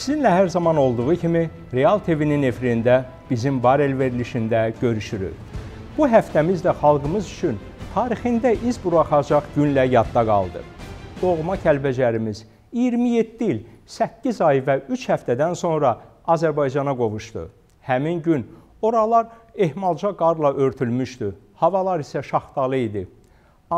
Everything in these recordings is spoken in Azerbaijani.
Sizinlə hər zaman olduğu kimi Real TV-nin efirində bizim var verilişində görüşürük. Bu həftəmiz də xalqımız üçün tarixində iz buraxacaq günlə yadda qaldı. Doğma Kəlbəcərimiz 27 il, 8 ay və 3 həftədən sonra Azərbaycana qovuşdu. Həmin gün oralar ehmalca qarla örtülmüşdü, havalar isə şaxtalı idi.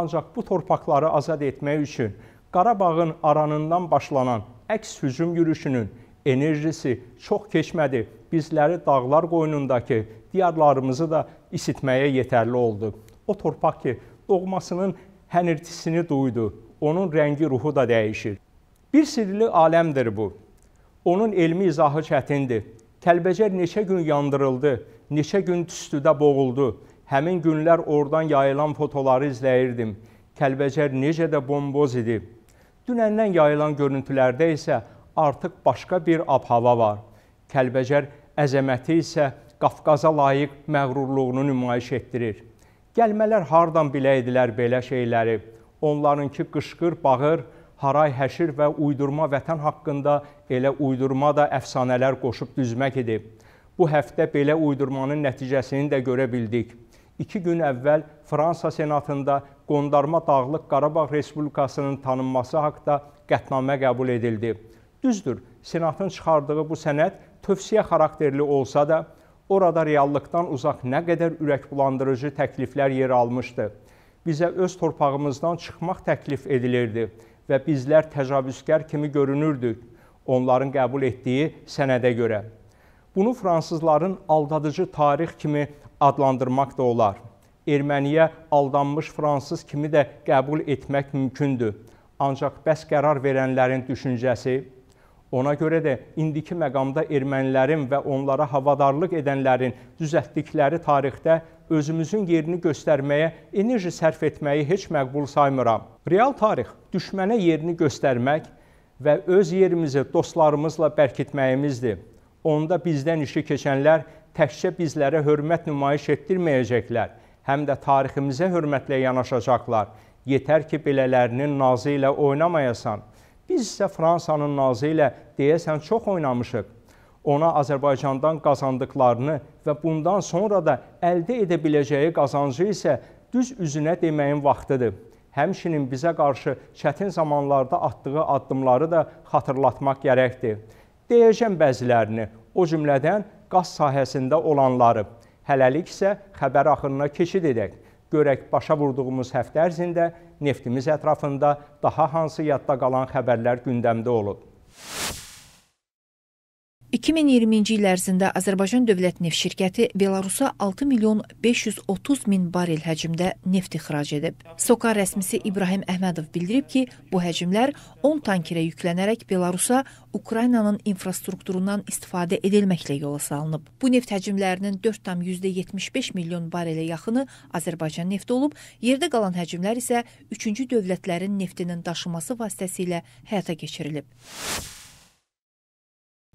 Ancaq bu torpaqları azad etmək üçün Qarabağın aranından başlanan əks hücum yürüşünün enerjisi çox keçmədi bizləri dağlar qoynundakı diyarlarımızı da isitməyə yetərli oldu. O torpaq ki, doğmasının hənirtisini duydu, onun rəngi ruhu da dəyişir. Bir sirli aləmdir bu. Onun elmi izahı çətindir. Kəlbəcər neçə gün yandırıldı, neçə gün tüstüdə boğuldu. Həmin günlər oradan yayılan fotoları izləyirdim. Kəlbəcər necə də bomboz idi. Dünəndən yayılan görüntülərdə isə artıq başqa bir abhava var. Kəlbəcər əzəməti isə Qafqaza layiq məğrurluğunu nümayiş etdirir. Gəlmələr hardan biləydilər belə şeyləri? Onlarınki qışqır, bağır, haray, həşir və uydurma vətən haqqında elə uydurma da əfsanələr qoşub düzmək idi. Bu həftə belə uydurmanın nəticəsini də görə bildik. İki gün əvvəl Fransa Senatında Qondarma Dağlıq Qarabağ Respublikasının tanınması haqda qətnamə qəbul edildi. Düzdür, Senatın çıxardığı bu sənəd tövsiyə xarakterli olsa da, orada reallıqdan uzaq nə qədər ürəkbulandırıcı təkliflər yer almışdı. Bizə öz torpağımızdan çıxmaq təklif edilirdi və bizlər təcavüzkar kimi görünürdük onların qəbul etdiyi sənədə görə. Bunu fransızların aldadıcı tarix kimi adlandırmaq da olar. Erməniyə aldanmış fransız kimi də qəbul etmək mümkündür. Ancaq bəs qərar verənlərin düşüncəsi, Ona görə də indiki məqamda ermənilərin və onlara havadarlıq edənlərin düzəltdikləri tarixdə özümüzün yerini göstərməyə enerji sərf etməyi heç məqbul saymıram. Real tarix düşmənə yerini göstərmək və öz yerimizi dostlarımızla bərkitməyimizdir. Onda bizdən işi keçənlər təkcə bizlərə hörmət nümayiş etdirməyəcəklər, həm də tariximizə hörmətlə yanaşacaqlar. Yetər ki, belələrinin nazı ilə oynamayasan. Biz isə Fransanın nazı ilə deyəsən çox oynamışıq. Ona Azərbaycandan qazandıqlarını və bundan sonra da əldə edə biləcəyi qazancı isə düz üzünə deməyin vaxtıdır. Həmçinin bizə qarşı çətin zamanlarda atdığı addımları da xatırlatmaq gərəkdir. Deyəcəm bəzilərini, o cümlədən qaz sahəsində olanları. Hələlik isə xəbər axınına keçid edək. Görək başa vurduğumuz həftə ərzində neftimiz ətrafında daha hansı yadda qalan xəbərlər gündəmdə olub. 2020-ci il ərzində Azərbaycan Dövlət Neft Şirkəti Belarusa 6 milyon 530 min barel həcmdə neft ixrac edib. SOCA rəsmisi İbrahim Əhmədov bildirib ki, bu həcmlər 10 tankerə yüklənərək Belarusa Ukraynanın infrastrukturundan istifadə edilməklə yola salınıb. Bu neft həcmlərinin 4,75 milyon barelə yaxını Azərbaycan nefti olub, yerdə qalan həcmlər isə üçüncü dövlətlərin neftinin daşıması vasitəsilə həyata keçirilib.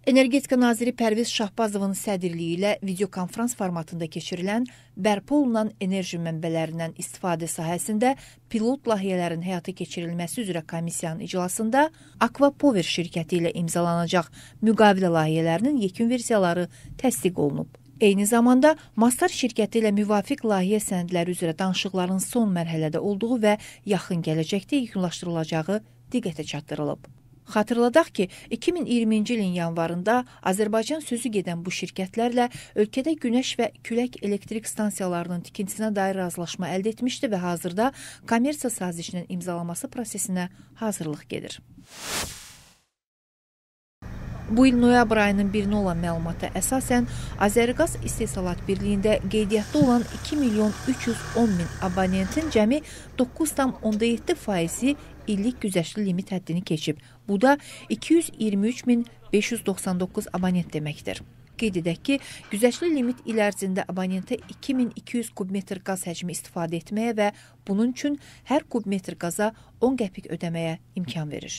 Energetika naziri Pərviz Şahbazovun sədrliyi ilə videokonfrans formatında keçirilən bərpa olunan enerji mənbələrindən istifadə sahəsində pilot layihələrin həyata keçirilməsi üzrə komissiyanın iclasında Aqua Power şirkəti ilə imzalanacaq müqavilə layihələrinin yekun versiyaları təsdiq olunub. Eyni zamanda Mastar şirkəti ilə müvafiq layihə sənədləri üzrə danışıqların son mərhələdə olduğu və yaxın gələcəkdə yekunlaşdırılacağı diqqətə çatdırılıb. Xatırladaq ki, 2020-ci ilin yanvarında Azərbaycan sözü gedən bu şirkətlərlə ölkədə günəş və külək elektrik stansiyalarının tikintisinə dair razılaşma əldə etmişdi və hazırda kommersiya sazişinin imzalaması prosesinə hazırlıq gedir. Bu il noyabr ayının 1-nə olan məlumata əsasən Azəriqaz İstehsalat Birliyində qeydiyyatda olan 2 milyon 310 min abonentin cəmi 9,7 faizi illik güzəştli limit həddini keçib. Bu da 223599 abonent deməkdir. Qeyd edək ki, güzəştli limit il ərzində abonentə 2200 kubmetr qaz həcmi istifadə etməyə və bunun üçün hər kubmetr qaza 10 qəpik ödəməyə imkan verir.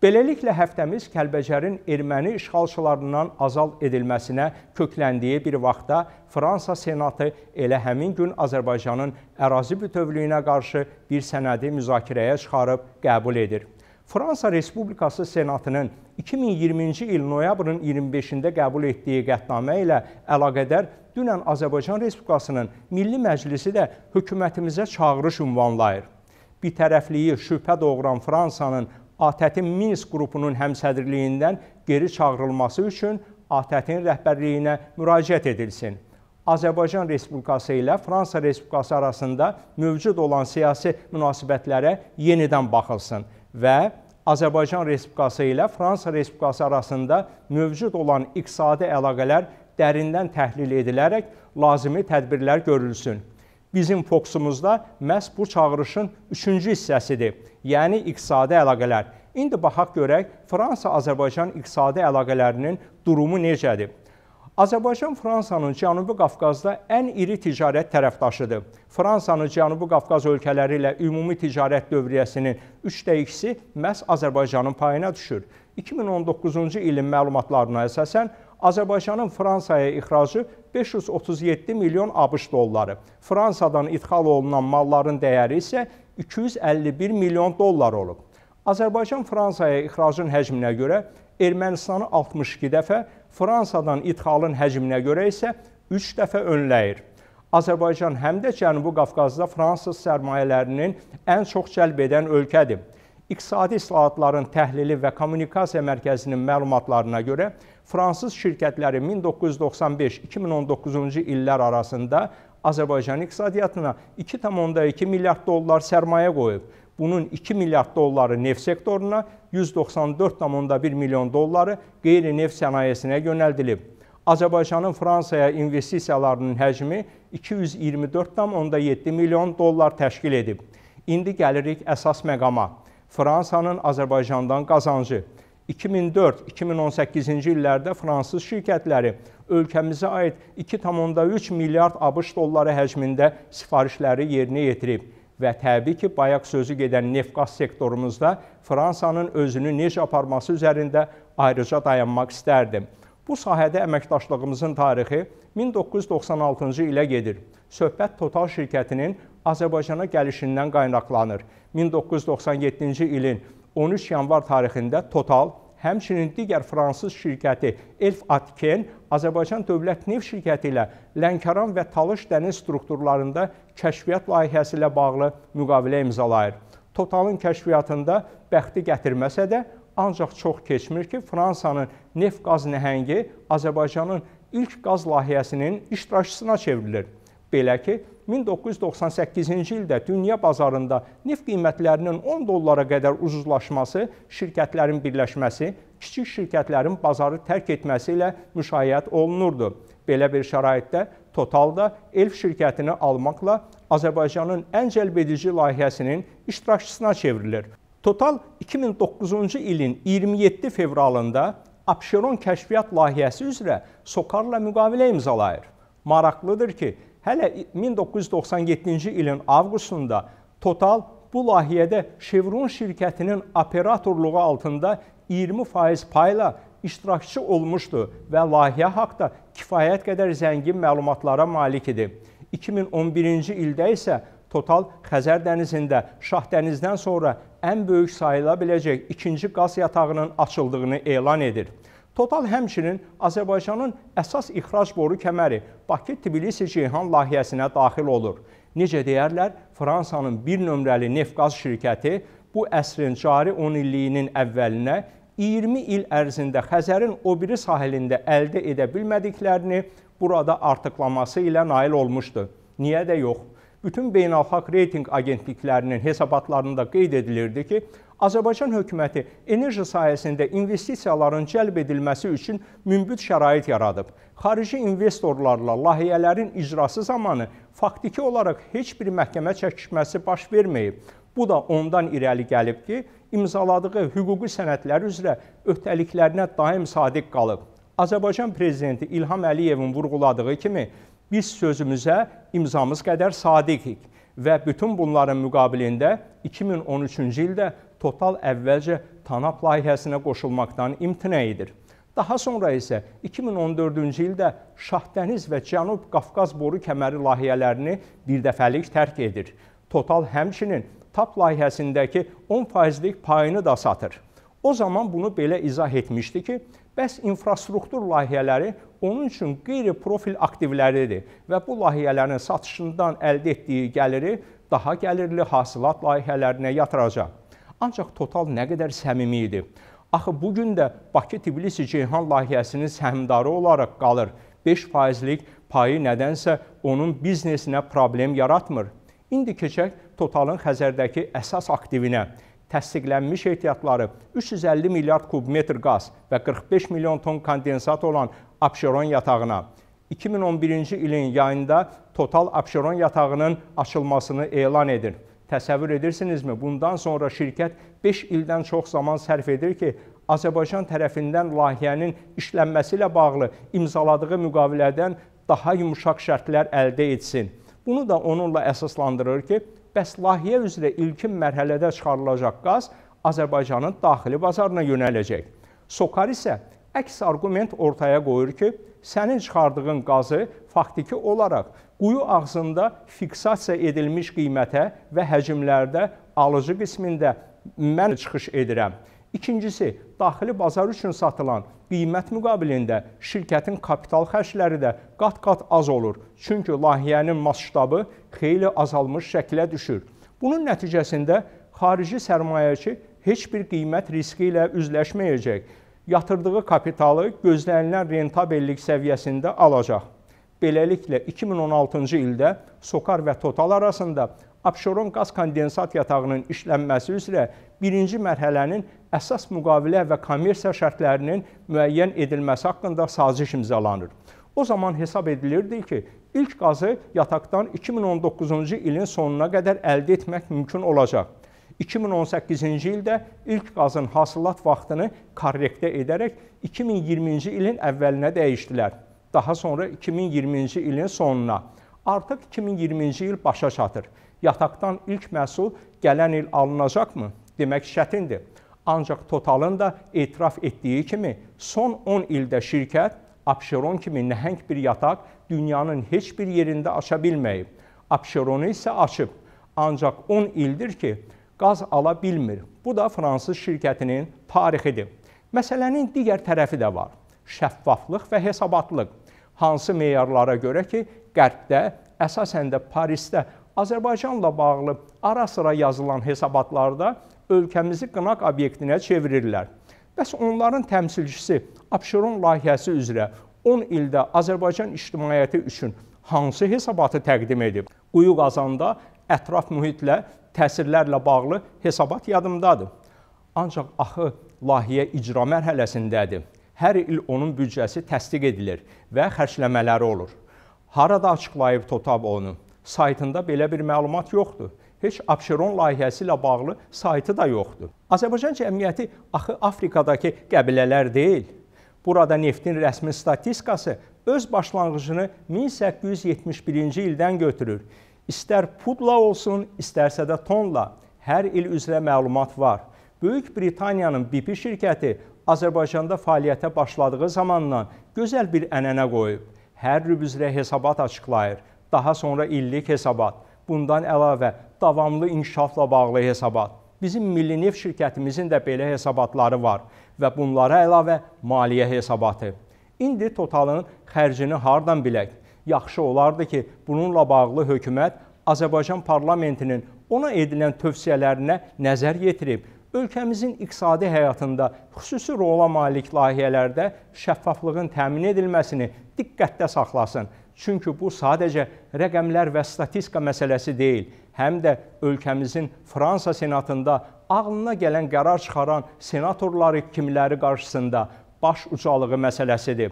Beləliklə həftəmiz Kəlbəcərin erməni işğalçılarından azad edilməsinə kökləndiyi bir vaxtda Fransa Senatı elə həmin gün Azərbaycanın ərazi bütövlüyünə qarşı bir sənədi müzakirəyə çıxarıb qəbul edir. Fransa Respublikası Senatının 2020-ci il noyabrın 25-də qəbul etdiyi qətnamə ilə əlaqədar dünən Azərbaycan Respublikasının Milli Məclisi də hökumətimizə çağırış ünvanlayır. Bitərəfliyi şübhə doğuran Fransanın ATƏT-in Minsk qrupunun həmsədrliyindən geri çağırılması üçün ATƏT-in rəhbərliyinə müraciət edilsin. Azərbaycan Respublikası ilə Fransa Respublikası arasında mövcud olan siyasi münasibətlərə yenidən baxılsın və Azərbaycan Respublikası ilə Fransa Respublikası arasında mövcud olan iqtisadi əlaqələr dərindən təhlil edilərək lazımi tədbirlər görülsün bizim fokusumuzda məhz bu çağırışın 3-cü hissəsidir, yəni iqtisadi əlaqələr. İndi baxaq görək Fransa-Azərbaycan iqtisadi əlaqələrinin durumu necədir? Azərbaycan Fransanın Cənubi Qafqazda ən iri ticarət tərəfdaşıdır. Fransanın Cənubi Qafqaz ölkələri ilə ümumi ticarət dövriyyəsinin 3də 2-si məhz Azərbaycanın payına düşür. 2019-cu ilin məlumatlarına əsasən Azərbaycanın Fransaya ixracı 537 milyon ABŞ dolları, Fransadan idxal olunan malların dəyəri isə 251 milyon dollar olub. Azərbaycan Fransaya ixracın həcminə görə Ermənistanı 62 dəfə, Fransadan idxalın həcminə görə isə 3 dəfə önləyir. Azərbaycan həm də Cənubi Qafqazda Fransız sərmayələrinin ən çox cəlb edən ölkədir. İqtisadi islahatların təhlili və kommunikasiya mərkəzinin məlumatlarına görə fransız şirkətləri 1995-2019-cu illər arasında Azərbaycan iqtisadiyyatına 2,2 milyard dollar sərmayə qoyub. Bunun 2 milyard dolları neft sektoruna, 194,1 milyon dolları qeyri-neft sənayesinə yönəldilib. Azərbaycanın Fransaya investisiyalarının həcmi 224,7 milyon dollar təşkil edib. İndi gəlirik əsas məqama. Fransanın Azərbaycandan qazancı. 2004-2018-ci illərdə fransız şirkətləri ölkəmizə aid 2,3 milyard ABŞ dolları həcmində sifarişləri yerinə yetirib və təbii ki, bayaq sözü gedən neft-qaz sektorumuzda Fransanın özünü necə aparması üzərində ayrıca dayanmaq istərdim. Bu sahədə əməkdaşlığımızın tarixi 1996-cı ilə gedir. Söhbət Total şirkətinin Azərbaycana gəlişindən qaynaqlanır. 1997-ci ilin 13 yanvar tarixində Total, həmçinin digər fransız şirkəti Elf Atken Azərbaycan Dövlət Neft Şirkəti ilə Lənkəran və Talış dəniz strukturlarında kəşfiyyat layihəsi ilə bağlı müqavilə imzalayır. Totalın kəşfiyyatında bəxti gətirməsə də, ancaq çox keçmir ki, Fransanın neft qaz nəhəngi Azərbaycanın ilk qaz layihəsinin iştirakçısına çevrilir. Belə ki, 1998-ci ildə dünya bazarında neft qiymətlərinin 10 dollara qədər ucuzlaşması, şirkətlərin birləşməsi, kiçik şirkətlərin bazarı tərk etməsi ilə müşayiət olunurdu. Belə bir şəraitdə Totalda Elf şirkətini almaqla Azərbaycanın ən cəlbedici layihəsinin iştirakçısına çevrilir. Total 2009-cu ilin 27 fevralında Abşeron kəşfiyyat layihəsi üzrə Sokarla müqavilə imzalayır. Maraqlıdır ki, Hələ 1997-ci ilin avqustunda Total bu layihədə Chevron şirkətinin operatorluğu altında 20% payla iştirakçı olmuşdu və layihə haqqda kifayət qədər zəngin məlumatlara malik idi. 2011-ci ildə isə Total Xəzər dənizində Şah dənizdən sonra ən böyük sayıla biləcək ikinci qaz yatağının açıldığını elan edir. Total həmçinin Azərbaycanın əsas ixrac boru kəməri Bakı-Tbilisi-Ceyhan layihəsinə daxil olur. Necə deyərlər, Fransanın bir nömrəli neft-qaz şirkəti bu əsrin cari 10 illiyinin əvvəlinə 20 il ərzində Xəzərin o biri sahilində əldə edə bilmədiklərini burada artıqlaması ilə nail olmuşdu. Niyə də yox? Bütün beynəlxalq reyting agentliklərinin hesabatlarında qeyd edilirdi ki, Azərbaycan hökuməti enerji sahəsində investisiyaların cəlb edilməsi üçün mümbit şərait yaradıb. Xarici investorlarla layihələrin icrası zamanı faktiki olaraq heç bir məhkəmə çəkişməsi baş verməyib. Bu da ondan irəli gəlib ki, imzaladığı hüquqi sənədlər üzrə öhdəliklərinə daim sadiq qalıb. Azərbaycan prezidenti İlham Əliyevin vurğuladığı kimi biz sözümüzə imzamız qədər sadiqik və bütün bunların müqabilində 2013-cü ildə total əvvəlcə TANAP layihəsinə qoşulmaqdan imtina edir. Daha sonra isə 2014-cü ildə Şahdəniz və Cənub Qafqaz boru kəməri layihələrini birdəfəlik tərk edir. Total həmçinin TAP layihəsindəki 10%lik payını da satır. O zaman bunu belə izah etmişdi ki, bəs infrastruktur layihələri onun üçün qeyri-profil aktivləridir və bu layihələrin satışından əldə etdiyi gəliri daha gəlirli hasilat layihələrinə yatıracaq. Ancaq total nə qədər səmimi idi. Axı bu gün də Bakı-Tbilisi-Ceyhan layihəsinin səhmdarı olaraq qalır. 5%lik payı nədənsə onun biznesinə problem yaratmır. İndi keçək totalın Xəzərdəki əsas aktivinə. Təsdiqlənmiş ehtiyatları 350 milyard kubmetr qaz və 45 milyon ton kondensat olan Abşeron yatağına. 2011-ci ilin yayında total Abşeron yatağının açılmasını elan edir. Təsəvvür edirsinizmi? Bundan sonra şirkət 5 ildən çox zaman sərf edir ki, Azərbaycan tərəfindən layihənin işlənməsi ilə bağlı imzaladığı müqavilədən daha yumşaq şərtlər əldə etsin. Bunu da onunla əsaslandırır ki, bəs layihə üzrə ilkin mərhələdə çıxarılacaq qaz Azərbaycanın daxili bazarına yönələcək. Sokar isə əks arqument ortaya qoyur ki, sənin çıxardığın qazı faktiki olaraq quyu ağzında fiksasiya edilmiş qiymətə və həcmlərdə alıcı qismində mən çıxış edirəm. İkincisi, daxili bazar üçün satılan qiymət müqabilində şirkətin kapital xərcləri də qat-qat az olur. Çünki layihənin masştabı xeyli azalmış şəklə düşür. Bunun nəticəsində xarici sərmayəçi heç bir qiymət riski ilə üzləşməyəcək. Yatırdığı kapitalı gözlənilən rentabellik səviyyəsində alacaq. Beləliklə 2016-cı ildə Sokar və Total arasında Abşeron qaz kondensat yatağının işlənməsi üzrə birinci mərhələnin əsas müqavilə və kommersiya şərtlərinin müəyyən edilməsi haqqında saziş imzalanır. O zaman hesab edilirdi ki, ilk qazı yataqdan 2019-cu ilin sonuna qədər əldə etmək mümkün olacaq. 2018-ci ildə ilk qazın hasılat vaxtını korrektə edərək 2020-ci ilin əvvəlinə dəyişdilər. Daha sonra 2020-ci ilin sonuna, artıq 2020-ci il başa çatır. Yataqdan ilk məhsul gələn il alınacaqmı? Demək çətindir. Ancaq Totalın da etiraf etdiyi kimi, son 10 ildə şirkət Abşeron kimi nəhəng bir yataq dünyanın heç bir yerində aça bilməyib. Abşeronu isə açıb. Ancaq 10 ildir ki, qaz ala bilmir. Bu da fransız şirkətinin tarixidir. Məsələnin digər tərəfi də var. Şəffaflıq və hesabatlıq hansı meyarlara görə ki, qərbdə, əsasən də Parisdə Azərbaycanla bağlı ara-sıra yazılan hesabatlarda ölkəmizi qınaq obyektinə çevirirlər. Bəs onların təmsilçisi Abşeron layihəsi üzrə 10 ildə Azərbaycan ictimaiyyəti üçün hansı hesabatı təqdim edib? Quyu qazanda ətraf mühitlə, təsirlərlə bağlı hesabat yadımdadır. Ancaq axı layihə icra mərhələsindədir hər il onun büdcəsi təsdiq edilir və xərcləmələri olur. Harada açıqlayıb TOTAB onu? Saytında belə bir məlumat yoxdur. Heç Abşeron layihəsi ilə bağlı saytı da yoxdur. Azərbaycan cəmiyyəti axı Afrikadakı qəbilələr deyil. Burada neftin rəsmi statistikası öz başlanğıcını 1871-ci ildən götürür. İstər pudla olsun, istərsə də tonla hər il üzrə məlumat var. Böyük Britaniyanın BP şirkəti Azərbaycanda fəaliyyətə başladığı zamandan gözəl bir ənənə qoyub. Hər il üzrə hesabat açıqlayır, daha sonra illik hesabat, bundan əlavə davamlı inkişafla bağlı hesabat. Bizim Milli Neft şirkətimizin də belə hesabatları var və bunlara əlavə maliyyə hesabatı. İndi totalın xərcini hardan bilək? Yaxşı olardı ki, bununla bağlı hökumət Azərbaycan parlamentinin ona edilən tövsiyələrinə nəzər yetirib ölkəmizin iqtisadi həyatında xüsusi rola malik layihələrdə şəffaflığın təmin edilməsini diqqətdə saxlasın. Çünki bu sadəcə rəqəmlər və statistika məsələsi deyil, həm də ölkəmizin Fransa senatında ağlına gələn qərar çıxaran senatorları kimləri qarşısında baş ucalığı məsələsidir.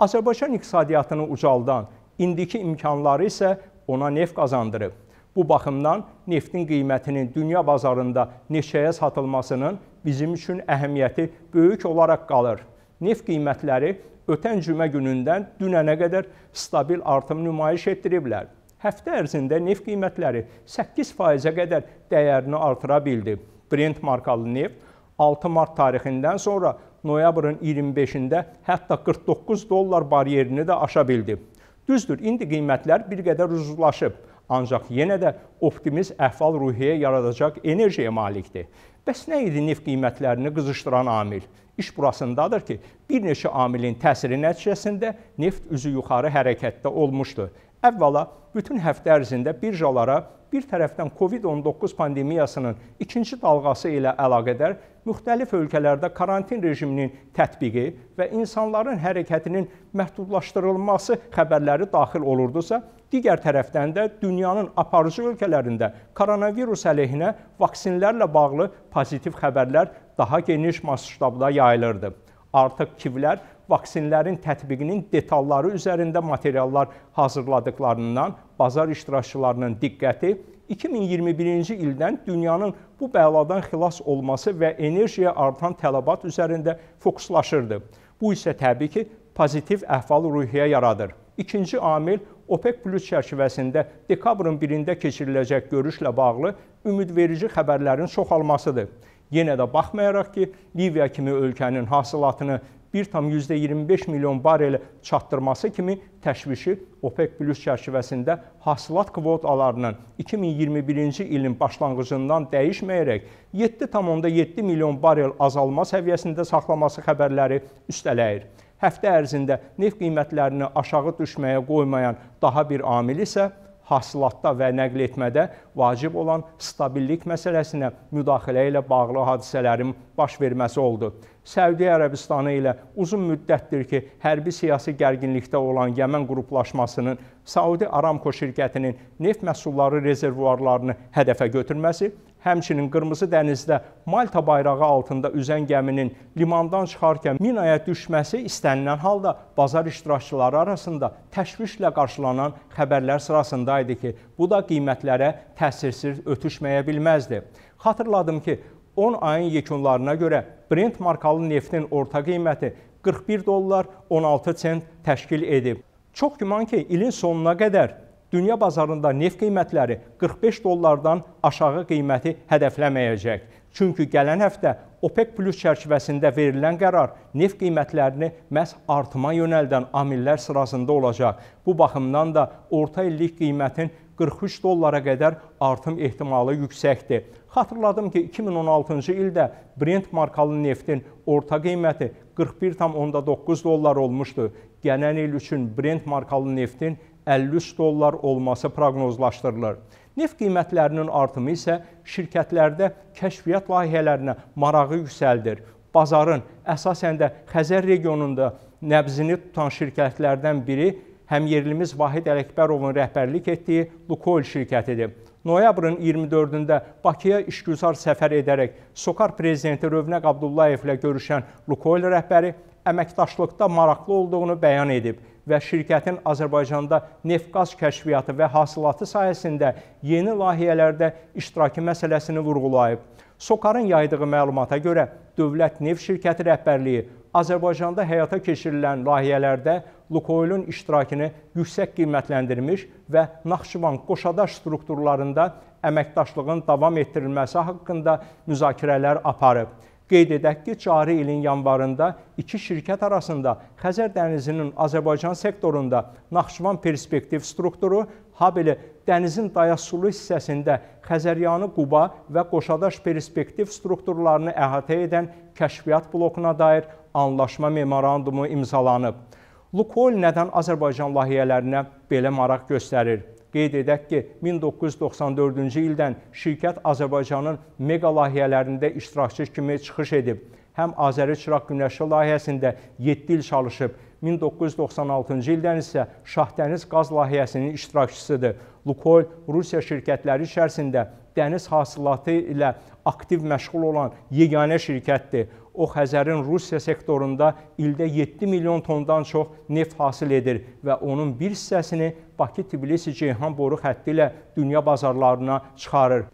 Azərbaycan iqtisadiyyatını ucaldan indiki imkanları isə ona neft qazandırıb. Bu baxımdan neftin qiymətinin dünya bazarında neçəyə satılmasının bizim üçün əhəmiyyəti böyük olaraq qalır. Neft qiymətləri ötən cümə günündən dünənə qədər stabil artım nümayiş etdiriblər. Həftə ərzində neft qiymətləri 8%-ə qədər dəyərini artıra bildi. Brent markalı neft 6 mart tarixindən sonra noyabrın 25-də hətta 49 dollar baryerini də aşa bildi. Düzdür, indi qiymətlər bir qədər uzlaşıb ancaq yenə də optimist əhval-ruhiyyə yaradacaq enerjiyə malikdir. Bəs nə idi neft qiymətlərini qızışdıran amil? İş burasındadır ki, bir neçə amilin təsiri nəticəsində neft üzü yuxarı hərəkətdə olmuşdu. Əvvəla bütün həftə ərzində birjalara bir tərəfdən COVID-19 pandemiyasının ikinci dalğası ilə əlaqədar müxtəlif ölkələrdə karantin rejiminin tətbiqi və insanların hərəkətinin məhdudlaşdırılması xəbərləri daxil olurdusa, Digər tərəfdən də dünyanın aparıcı ölkələrində koronavirus əleyhinə vaksinlərlə bağlı pozitiv xəbərlər daha geniş masştabda yayılırdı. Artıq kivlər vaksinlərin tətbiqinin detalları üzərində materiallar hazırladıqlarından bazar iştirakçılarının diqqəti 2021-ci ildən dünyanın bu bəladan xilas olması və enerjiyə artan tələbat üzərində fokuslaşırdı. Bu isə təbii ki, pozitiv əhval-ruhiyyə yaradır. İkinci amil OPEC Plus çərçivəsində dekabrın birində keçiriləcək görüşlə bağlı ümidverici xəbərlərin çoxalmasıdır. Yenə də baxmayaraq ki, Liviya kimi ölkənin hasilatını 1,25 milyon barel çatdırması kimi təşvişi OPEC Plus çərçivəsində hasilat kvotalarının 2021-ci ilin başlanğıcından dəyişməyərək 7,7 milyon barel azalma səviyyəsində saxlaması xəbərləri üstələyir həftə ərzində neft qiymətlərini aşağı düşməyə qoymayan daha bir amil isə hasilatda və nəql etmədə vacib olan stabillik məsələsinə müdaxilə ilə bağlı hadisələrin baş verməsi oldu. Səudiyyə Ərəbistanı ilə uzun müddətdir ki, hərbi siyasi gərginlikdə olan Yəmən qruplaşmasının Saudi Aramco şirkətinin neft məhsulları rezervuarlarını hədəfə götürməsi Həmçinin Qırmızı dənizdə Malta bayrağı altında üzən gəminin limandan çıxarkən minaya düşməsi istənilən halda bazar iştirakçıları arasında təşvişlə qarşılanan xəbərlər sırasında idi ki, bu da qiymətlərə təsirsiz ötüşməyə bilməzdi. Xatırladım ki, 10 ayın yekunlarına görə Brent markalı neftin orta qiyməti 41 dollar 16 sent təşkil edib. Çox güman ki, ilin sonuna qədər dünya bazarında neft qiymətləri 45 dollardan aşağı qiyməti hədəfləməyəcək. Çünki gələn həftə OPEC Plus çərçivəsində verilən qərar neft qiymətlərini məhz artıma yönəldən amillər sırasında olacaq. Bu baxımdan da orta illik qiymətin 43 dollara qədər artım ehtimalı yüksəkdir. Xatırladım ki, 2016-cı ildə Brent markalı neftin orta qiyməti 41,9 dollar olmuşdu. Gələn il üçün Brent markalı neftin 53 dollar olması proqnozlaşdırılır. Neft qiymətlərinin artımı isə şirkətlərdə kəşfiyyat layihələrinə marağı yüksəldir. Bazarın əsasən də Xəzər regionunda nəbzini tutan şirkətlərdən biri həm yerlimiz Vahid Ələkbərovun rəhbərlik etdiyi Lukol şirkətidir. Noyabrın 24-də Bakıya işgüzar səfər edərək Sokar prezidenti Rövnəq Abdullayev ilə görüşən Lukol rəhbəri əməkdaşlıqda maraqlı olduğunu bəyan edib və şirkətin Azərbaycanda neft-qaz kəşfiyyatı və hasilatı sahəsində yeni layihələrdə iştirakı məsələsini vurğulayıb. SOCAR-ın yaydığı məlumata görə Dövlət Neft Şirkəti rəhbərliyi Azərbaycanda həyata keçirilən layihələrdə Lukoylun iştirakını yüksək qiymətləndirmiş və Naxçıvan qoşadaş strukturlarında əməkdaşlığın davam etdirilməsi haqqında müzakirələr aparıb. Qeyd edək ki, cari ilin yanvarında iki şirkət arasında Xəzər dənizinin Azərbaycan sektorunda Naxçıvan perspektiv strukturu, habelə dənizin dayasulu hissəsində Xəzəryanı Quba və Qoşadaş perspektiv strukturlarını əhatə edən kəşfiyyat blokuna dair anlaşma memorandumu imzalanıb. Lukol nədən Azərbaycan layihələrinə belə maraq göstərir? Qeyd edək ki, 1994-cü ildən şirkət Azərbaycanın meqa layihələrində iştirakçı kimi çıxış edib. Həm Azəri Çıraq Günəşli layihəsində 7 il çalışıb, 1996-cı ildən isə Şahdəniz qaz layihəsinin iştirakçısıdır. Lukoil Rusiya şirkətləri içərisində dəniz hasilatı ilə aktiv məşğul olan yeganə şirkətdir. O Xəzərin Rusiya sektorunda ildə 7 milyon tondan çox neft hasil edir və onun bir hissəsini Bakı-Tbilisi-Ceyhan boru xətti ilə dünya bazarlarına çıxarır.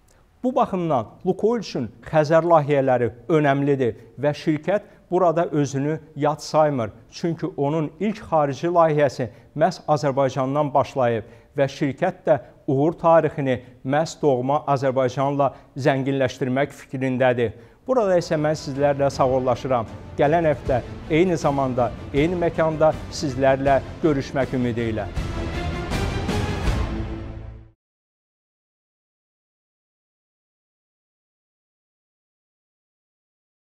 Bu baxımdan Lukoil üçün Xəzər layihələri önəmlidir və şirkət burada özünü yad saymır. Çünki onun ilk xarici layihəsi məhz Azərbaycandan başlayıb və şirkət də uğur tarixini məhz doğma Azərbaycanla zənginləşdirmək fikrindədir. Burada isə mən sizlərlə sağollaşıram. Gələn həftə eyni zamanda, eyni məkanda sizlərlə görüşmək ümidi ilə.